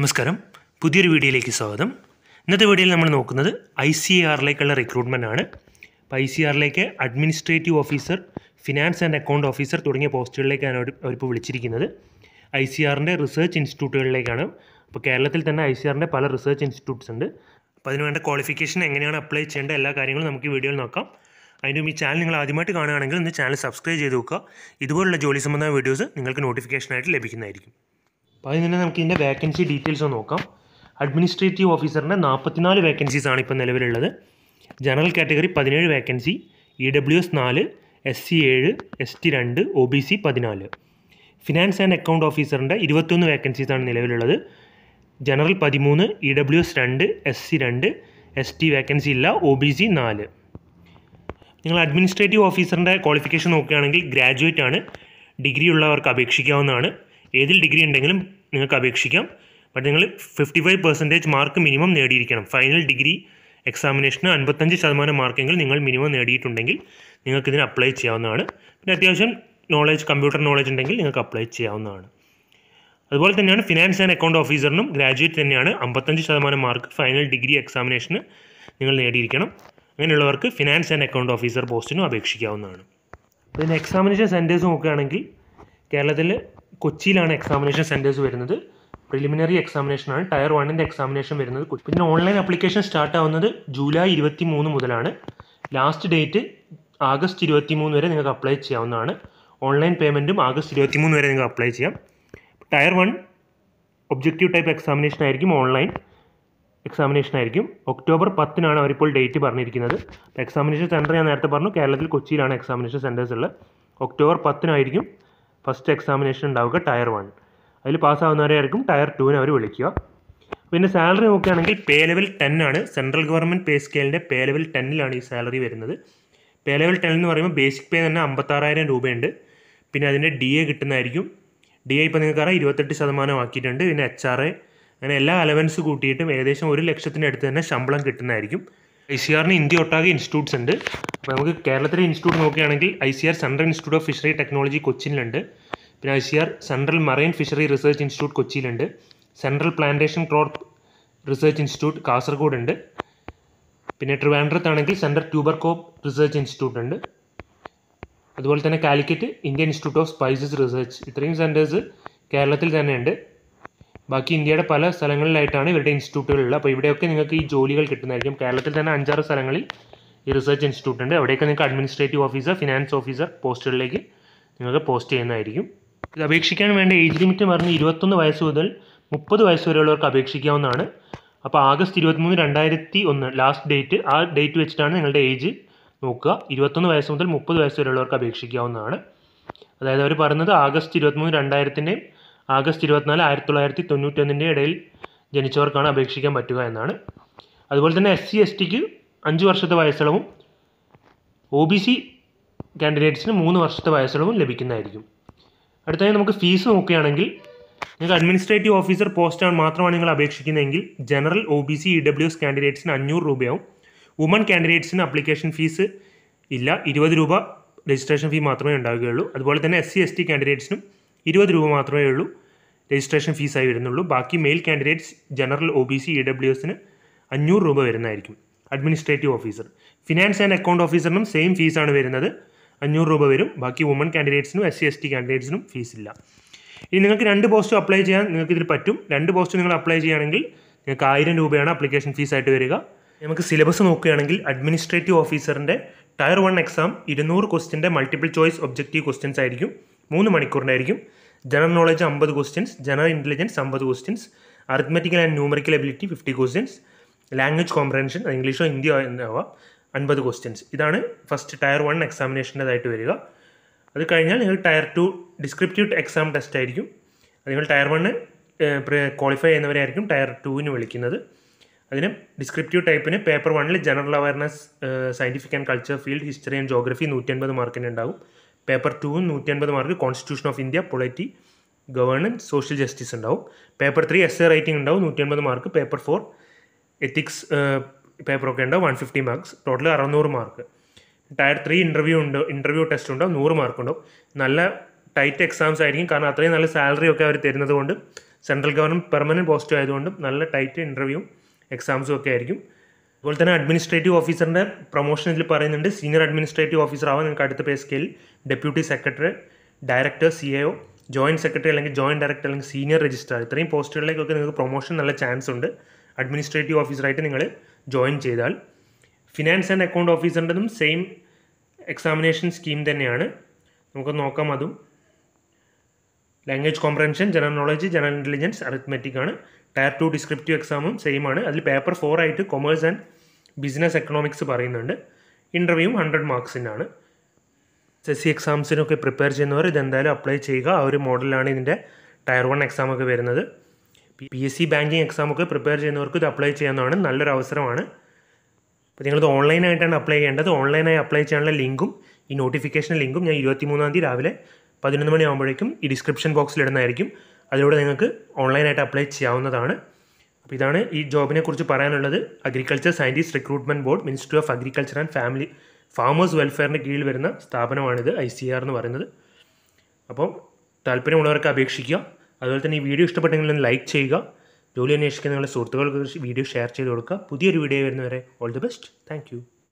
നമസ്കാരം പുതിയൊരു വീഡിയോയിലേക്ക് സ്വാഗതം ഇന്നത്തെ വീഡിയോയിൽ നമ്മൾ നോക്കുന്നത് ഐ സി ആറിലേക്കുള്ള റിക്രൂട്ട്മെൻ്റ് ആണ് അപ്പോൾ ഐ സി ആറിലേക്ക് administrative officer finance and account officer തുടങ്ങിയ പോസ്റ്റുകളിലേക്കാണ് അവരിപ്പോൾ വിളിച്ചിരിക്കുന്നത് ഐ സി ആറിൻ്റെ റിസർച്ച് ഇൻസ്റ്റിറ്റ്യൂട്ടുകളിലേക്കാണ് അപ്പോൾ കേരളത്തിൽ തന്നെ ഐ സി ആറിൻ്റെ പല റിസർച്ച് ഇൻസ്റ്റിറ്റ്യൂട്ട്സ് ഉണ്ട് അപ്പോൾ വേണ്ട ക്വാളിഫിക്കേഷൻ എങ്ങനെയാണ് അപ്ലൈ ചെയ്യേണ്ട എല്ലാ കാര്യങ്ങളും നമുക്ക് ഈ വീഡിയോയിൽ നോക്കാം അതിൻ്റെ ഈ ചാനൽ നിങ്ങൾ ആദ്യമായിട്ട് കാണുകയാണെങ്കിൽ ഇന്ന് ചാനൽ സബ്സ്ക്രൈബ് ചെയ്ത് നോക്കുക ഇതുപോലുള്ള ജോലി സംബന്ധമായ വീഡിയോസ് നിങ്ങൾക്ക് നോട്ടിഫിക്കേഷനായിട്ട് ലഭിക്കുന്നതായിരിക്കും അപ്പോൾ അതിന് തന്നെ നമുക്ക് ഇതിൻ്റെ വേക്കൻസി ഡീറ്റെയിൽസ് നോക്കാം അഡ്മിനിസ്ട്രേറ്റീവ് ഓഫീസറിൻ്റെ നാൽപ്പത്തിനാല് വേക്കൻസീസ് ആണ് ഇപ്പോൾ നിലവിലുള്ളത് ജനറൽ കാറ്റഗറി പതിനേഴ് വേക്കൻസി ഇ ഡബ്ല്യു എസ് നാല് എസ് സി ഏഴ് എസ് ടി രണ്ട് ഒ ബി സി പതിനാല് ഫിനാൻസ് ആൻഡ് അക്കൗണ്ട് ഓഫീസറിൻ്റെ ഇരുപത്തൊന്ന് വേക്കൻസീസാണ് നിലവിലുള്ളത് ജനറൽ പതിമൂന്ന് ഇ ഡബ്ല്യു എസ് രണ്ട് എസ് സി രണ്ട് എസ് ടി വേക്കൻസി ഇല്ല ഒ ബി സി നാല് നിങ്ങൾ അഡ്മിനിസ്ട്രേറ്റീവ് ഓഫീസറിൻ്റെ ക്വാളിഫിക്കേഷൻ നോക്കുകയാണെങ്കിൽ ഗ്രാജുവേറ്റ് ആണ് ഡിഗ്രി ഉള്ളവർക്ക് അപേക്ഷിക്കാവുന്നതാണ് ഏതിൽ ഡിഗ്രി ഉണ്ടെങ്കിലും നിങ്ങൾക്ക് അപേക്ഷിക്കാം ബട്ട് നിങ്ങൾ fifty five percentage mark minimum നേടിയിരിക്കണം ഫൈനൽ ഡിഗ്രി എക്സാമിനേഷന് അൻപത്തഞ്ച് ശതമാനം മാർക്കെങ്കിൽ നിങ്ങൾ മിനിമം നേടിയിട്ടുണ്ടെങ്കിൽ നിങ്ങൾക്ക് ഇതിന് അപ്ലൈ ചെയ്യാവുന്നതാണ് പിന്നെ അത്യാവശ്യം നോളജ് കമ്പ്യൂട്ടർ നോളജ് ഉണ്ടെങ്കിൽ നിങ്ങൾക്ക് അപ്ലൈ ചെയ്യാവുന്നതാണ് അതുപോലെ തന്നെയാണ് ഫിനാൻസ് ആൻഡ് അക്കൗണ്ട് ഓഫീസറിനും ഗ്രാജുവേറ്റ് തന്നെയാണ് അമ്പത്തഞ്ച് ശതമാനം മാർക്ക് ഫൈനൽ ഡിഗ്രി എക്സാമിനേഷന് നിങ്ങൾ നേടിയിരിക്കണം അങ്ങനെയുള്ളവർക്ക് ഫിനാൻസ് ആൻഡ് അക്കൗണ്ട് ഓഫീസർ പോസ്റ്റിനും അപേക്ഷിക്കാവുന്നതാണ് പിന്നെ എക്സാമിനേഷൻ സെൻറ്റേഴ്സ് നോക്കുകയാണെങ്കിൽ കേരളത്തിൽ കൊച്ചിയിലാണ് എക്സാമിനേഷൻ സെൻറ്റേഴ്സ് വരുന്നത് പ്രിലിമിനറി എക്സാമിനേഷൻ ആണ് ടയർ വണ്ണിൻ്റെ എക്സാമിനേഷൻ വരുന്നത് പിന്നെ ഓൺലൈൻ അപ്ലിക്കേഷൻ സ്റ്റാർട്ട് ആവുന്നത് ജൂലൈ ഇരുപത്തി മൂന്ന് മുതലാണ് ലാസ്റ്റ് ഡേറ്റ് ആഗസ്റ്റ് ഇരുപത്തി മൂന്ന് വരെ നിങ്ങൾക്ക് അപ്ലൈ ചെയ്യാവുന്നതാണ് ഓൺലൈൻ പേയ്മെൻറ്റും ആഗസ്റ്റ് ഇരുപത്തി മൂന്ന് വരെ നിങ്ങൾക്ക് അപ്ലൈ ചെയ്യാം tier one objective type examination ആയിരിക്കും ഓൺലൈൻ എക്സാമിനേഷൻ ആയിരിക്കും ഒക്ടോബർ പത്തിനാണ് അവരിപ്പോൾ ഡേറ്റ് പറഞ്ഞിരിക്കുന്നത് എക്സാമിനേഷൻ സെൻറ്റർ ഞാൻ നേരത്തെ പറഞ്ഞു കേരളത്തിൽ കൊച്ചിയിലാണ് എക്സാമിനേഷൻ സെൻറ്റേഴ്സ് ഉള്ളത് ഒക്ടോബർ പത്തിനായിരിക്കും ഫസ്റ്റ് എക്സാമിനേഷൻ ഉണ്ടാവുക ടയർ വൺ അതിൽ ആയിരിക്കും ടയർ ടുവിന് അവർ വിളിക്കുക പിന്നെ സാലറി നോക്കുകയാണെങ്കിൽ പേ ലെവൽ ടെൻ ആണ് സെൻട്രൽ ഗവൺമെൻറ് പേ സ്കെയിലിൻ്റെ പേ ലെവൽ ടെന്നിലാണ് ഈ സാലറി വരുന്നത് പേ ലെവൽ ടെൻ എന്ന് പറയുമ്പോൾ ബേസിക് പേ തന്നെ അമ്പത്താറായിരം രൂപയുണ്ട് പിന്നെ അതിൻ്റെ ഡി എ കിട്ടുന്നതായിരിക്കും ഡി എ ഇപ്പോൾ നിങ്ങൾക്ക് അറിയാം ഇരുപത്തെട്ട് ശതമാനം ആക്കിയിട്ടുണ്ട് പിന്നെ എച്ച് ആർ എ അങ്ങനെ എല്ലാ അലവൻസ് കൂട്ടിയിട്ടും ഏകദേശം ഒരു ലക്ഷത്തിനടുത്ത് തന്നെ ശമ്പളം കിട്ടുന്നതായിരിക്കും ഐ സി ആറിന് ഇന്ത്യ ഒട്ടാകെ ഇൻസ്റ്റിറ്റ്യൂട്ട്സ് ഉണ്ട് അപ്പോൾ നമുക്ക് കേരളത്തിലെ ഇൻസ്റ്റിറ്റ്യൂട്ട് നോക്കുകയാണെങ്കിൽ I C R central institute of fishery technology കൊച്ചിനിലുണ്ട് പിന്നെ I central marine fishery research institute കൊച്ചിയിലുണ്ട് central plantation crop research institute Kasaragod ഉണ്ട് പിന്നെ ട്രിവാൻഡ്രത്താണെങ്കിൽ central tuber crop research institute ഉണ്ട് അതുപോലെ തന്നെ Calicut Indian institute of spices research ഇത്രയും സെൻറ്റേഴ്സ് കേരളത്തിൽ തന്നെയുണ്ട് ബാക്കി ഇന്ത്യയുടെ പല സ്ഥലങ്ങളിലായിട്ടാണ് ഇവരുടെ ഇൻസ്റ്റിറ്റ്യൂട്ടുകളുള്ളത് അപ്പോൾ ഇവിടെയൊക്കെ നിങ്ങൾക്ക് ഈ ജോലികൾ കിട്ടുന്നതായിരിക്കും കേരളത്തിൽ തന്നെ അഞ്ചാറ് സ്ഥലങ്ങളിൽ ഈ റിസർച്ച് ഇൻസ്റ്റിറ്റ്യൂട്ട് ഉണ്ട് അവിടെയൊക്കെ നിങ്ങൾക്ക് അഡ്മിനിസ്ട്രേറ്റീവ് ഓഫീസർ ഫിനാൻസ് ഓഫീസർ പോസ്റ്റുകളിലേക്ക് നിങ്ങൾക്ക് പോസ്റ്റ് ചെയ്യുന്നതായിരിക്കും ഇത് അപേക്ഷിക്കാൻ വേണ്ട ഏജ് ലിമിറ്റ് പറഞ്ഞ് ഇരുപത്തൊന്ന് വയസ്സ് മുതൽ മുപ്പത് വയസ്സ് വരെയുള്ളവർക്ക് അപേക്ഷിക്കാവുന്നതാണ് അപ്പോൾ ആഗസ്റ്റ് ഇരുപത്തിമൂന്ന് രണ്ടായിരത്തി ഒന്ന് ലാസ്റ്റ് ഡേറ്റ് ആ ഡേറ്റ് വെച്ചിട്ടാണ് നിങ്ങളുടെ ഏജ് നോക്കുക ഇരുപത്തൊന്ന് വയസ്സ് മുതൽ മുപ്പത് വയസ്സ് വരെയുള്ളവർക്ക് അപേക്ഷിക്കാവുന്നതാണ് അതായത് അവർ പറയുന്നത് ആഗസ്റ്റ് ഇരുപത്തിമൂന്ന് രണ്ടായിരത്തിൻ്റെയും ആഗസ്റ്റ് ഇരുപത്തിനാല് ആയിരത്തി തൊള്ളായിരത്തി ഒന്നിൻ്റെ ഇടയിൽ ജനിച്ചവർക്കാണ് അപേക്ഷിക്കാൻ പറ്റുക എന്നാണ് അതുപോലെ തന്നെ എസ് സി എസ് ടിക്ക് അഞ്ച് വർഷത്തെ വയസ്സളവും ഒ ബി സി കാൻഡിഡേറ്റ്സിന് മൂന്ന് വർഷത്തെ വയസ്സളവും ലഭിക്കുന്നതായിരിക്കും അടുത്തതായി നമുക്ക് ഫീസ് നോക്കുകയാണെങ്കിൽ നിങ്ങൾക്ക് അഡ്മിനിസ്ട്രേറ്റീവ് ഓഫീസർ പോസ്റ്റാണ് മാത്രമാണ് നിങ്ങൾ അപേക്ഷിക്കുന്നതെങ്കിൽ general O B C E W S കാൻഡിഡേറ്റ്സിന് അഞ്ഞൂറ് രൂപയാവും വുമൺ കാൻഡിഡേറ്റ്സിന് അപ്ലിക്കേഷൻ ഫീസ് ഇല്ല ഇരുപത് രൂപ രജിസ്ട്രേഷൻ ഫീ മാത്രമേ ഉണ്ടാവുകയുള്ളൂ അതുപോലെ തന്നെ എസ് സി എസ് ടി കാൻഡിഡേറ്റ്സിനും ഇരുപത് രൂപ മാത്രമേ ഉള്ളൂ രജിസ്ട്രേഷൻ ഫീസായി വരുന്നുള്ളൂ ബാക്കി male candidates general O B C E W എസിന് അഞ്ഞൂറ് രൂപ വരുന്നതായിരിക്കും administrative officer finance and account ഓഫീസറിനും സെയിം ഫീസാണ് വരുന്നത് അഞ്ഞൂറ് രൂപ വരും ബാക്കി വുമൺ കാൻഡിഡേറ്റ്സിനും എസ് സി എസ് ടി കാൻഡിഡേറ്റ്സിനും ഫീസില്ല ഇനി നിങ്ങൾക്ക് രണ്ട് പോസ്റ്റ് അപ്ലൈ ചെയ്യാൻ നിങ്ങൾക്ക് ഇതിൽ പറ്റും രണ്ട് പോസ്റ്റ് നിങ്ങൾ അപ്ലൈ ചെയ്യുകയാണെങ്കിൽ നിങ്ങൾക്ക് ആയിരം രൂപയാണ് അപ്ലിക്കേഷൻ ഫീസായിട്ട് വരിക നമുക്ക് സിലബസ് നോക്കുകയാണെങ്കിൽ അഡ്മിനിസ്ട്രേറ്റീവ് ഓഫീസറിൻ്റെ ടയർ വൺ എക്സാം ഇരുന്നൂറ് ക്വസ്റ്റിൻ്റെ മൾട്ടിപ്പിൾ ചോയ്സ് ഒബ്ജക്റ്റീവ് ക്വസ്റ്റ്യൻസ് ആയിരിക്കും മൂന്ന് മണിക്കൂറിനായിരിക്കും ജനറൽ നോളജ് അമ്പത് ക്വസ്റ്റ്യൻസ് ജനറൽ ഇൻ്റലിജൻസ് അമ്പത് questions arithmetical and numerical ability fifty questions language comprehension ഇംഗ്ലീഷോ ഹിന്ദിയോ ആവാം അൻപത് ക്വസ്റ്റ്യൻസ് ഇതാണ് ഫസ്റ്റ് ടയർ വൺ എക്സാമിനേഷൻ്റെതായിട്ട് വരിക അത് കഴിഞ്ഞാൽ നിങ്ങൾ tier two descriptive exam test ആയിരിക്കും നിങ്ങൾ ടയർ വണ്ണ് ക്വാളിഫൈ ചെയ്യുന്നവരായിരിക്കും ടയർ ടുവിന് വിളിക്കുന്നത് അതിന് ഡിസ്ക്രിപ്റ്റീവ് ടൈപ്പിന് പേപ്പർ വണ്ണിൽ general awareness scientific and culture field history and geography നൂറ്റൻപത് മാർക്കിന് ഉണ്ടാവും പേപ്പർ ടുവും നൂറ്റൻപത് mark constitution of India polity governance social justice ഉണ്ടാവും paper three S A writing ഉണ്ടാവും നൂറ്റൻപത് മാർക്ക് പേപ്പർ ഫോർ എത്തിക്സ് പേപ്പറൊക്കെ ഉണ്ട് വൺ ഫിഫ്റ്റി മാർക്സ് ടോട്ടൽ അറുന്നൂറ് മാർക്ക് ടയർ ത്രീ ഇൻ്റർവ്യൂ ഉണ്ട് ഇൻ്റർവ്യൂ ടെസ്റ്റ് ഉണ്ട് നൂറ് മാർക്ക് ഉണ്ടാവും നല്ല ടൈറ്റ് എക്സാംസ് ആയിരിക്കും കാരണം അത്രയും നല്ല സാലറി ഒക്കെ അവർ തരുന്നത് കൊണ്ട് സെൻട്രൽ ഗവൺമെൻറ് പെർമനൻറ്റ് പോസ്റ്റ് ആയതുകൊണ്ട് നല്ല ടൈറ്റ് ഇൻ്റർവ്യൂ എക്സാംസും ഒക്കെ ആയിരിക്കും അതുപോലെ തന്നെ അഡ്മിനിസ്ട്രേറ്റീവ് ഓഫീസറിൻ്റെ പ്രൊമോഷൻ ഇതിൽ പറയുന്നുണ്ട് സീനിയർ അഡ്മിനിസ്ട്രേറ്റീവ് ഓഫീസർ ആവാൻ നിങ്ങൾക്ക് അടുത്ത pay scale deputy secretary director C A O joint secretary അല്ലെങ്കിൽ ജോയിൻറ്റ് ഡയറക്ടർ അല്ലെങ്കിൽ സീനിയർ രജിസ്ട്രാർ ഇത്രയും പോസ്റ്റുകളിലേക്കൊക്കെ നിങ്ങൾക്ക് പ്രൊമോഷൻ നല്ല ചാൻസ് ഉണ്ട് അഡ്മിനിസ്ട്രേറ്റീവ് ഓഫീസറായിട്ട് നിങ്ങൾ ജോയിൻ ചെയ്താൽ ഫിനാൻസ് ആൻഡ് അക്കൗണ്ട് ഓഫീസറിൻ്റെതും സെയിം എക്സാമിനേഷൻ സ്കീം തന്നെയാണ് നമുക്ക് നോക്കാം അതും language comprehension general knowledge general intelligence arithmetic ആണ് ടയർ ടു ഡിസ്ക്രിപ്റ്റീവ് എക്സാമും സെയിം ആണ് അതിൽ പേപ്പർ ഫോർ ആയിട്ട് കൊമേഴ്സ് ആൻഡ് ബിസിനസ് എക്കണോമിക്സ് പറയുന്നുണ്ട് ഇൻ്റർവ്യൂവും ഹൺഡ്രഡ് മാർക്സിനാണ് എസ് സി എക്സാംസിനൊക്കെ പ്രിപ്പയർ ചെയ്യുന്നവർ ഇതെന്തായാലും അപ്ലൈ ചെയ്യുക ആ ഒരു മോഡലാണ് ഇതിൻ്റെ ടയർ വൺ എക്സാമൊക്കെ വരുന്നത് പി എസ് സി ബാങ്കിങ് എക്സാമൊക്കെ പ്രിപ്പയർ ചെയ്യുന്നവർക്ക് ഇത് അപ്ലൈ ചെയ്യാവുന്നതാണ് നല്ലൊരു അവസരമാണ് അപ്പോൾ നിങ്ങളിത് ഓൺലൈനായിട്ടാണ് അപ്ലൈ ചെയ്യേണ്ടത് ഓൺലൈനായി അപ്ലൈ ചെയ്യാനുള്ള ലിങ്കും ഈ നോട്ടിഫിക്കേഷൻ ലിങ്കും ഞാൻ മൂന്നാം തീയതി രാവിലെ പതിനൊന്ന് മണിയാകുമ്പോഴേക്കും ഈ ഡിസ്ക്രിപ്ഷൻ ബോക്സിൽ ഇടുന്നതായിരിക്കും അതിലൂടെ നിങ്ങൾക്ക് ഓൺലൈനായിട്ട് അപ്ലൈ ചെയ്യാവുന്നതാണ് അപ്പോൾ ഇതാണ് ഈ ജോബിനെക്കുറിച്ച് പറയാനുള്ളത് agriculture scientist recruitment board ministry of agriculture and family farmers വെൽഫെയറിൻ്റെ കീഴിൽ വരുന്ന സ്ഥാപനമാണിത് ഐ സി ആർ എന്ന് പറയുന്നത് അപ്പോൾ താല്പര്യമുള്ളവർക്ക് അപേക്ഷിക്കുക അതുപോലെ തന്നെ ഈ വീഡിയോ ഇഷ്ടപ്പെട്ടെങ്കിൽ ഒന്ന് ലൈക്ക് ചെയ്യുക ജോലി അന്വേഷിക്കുന്ന നിങ്ങളുടെ സുഹൃത്തുക്കൾക്ക് വീഡിയോ ഷെയർ ചെയ്ത് കൊടുക്കുക പുതിയൊരു വീഡിയോ വരുന്നവരെ ഓൾ ദി ബെസ്റ്റ് താങ്ക്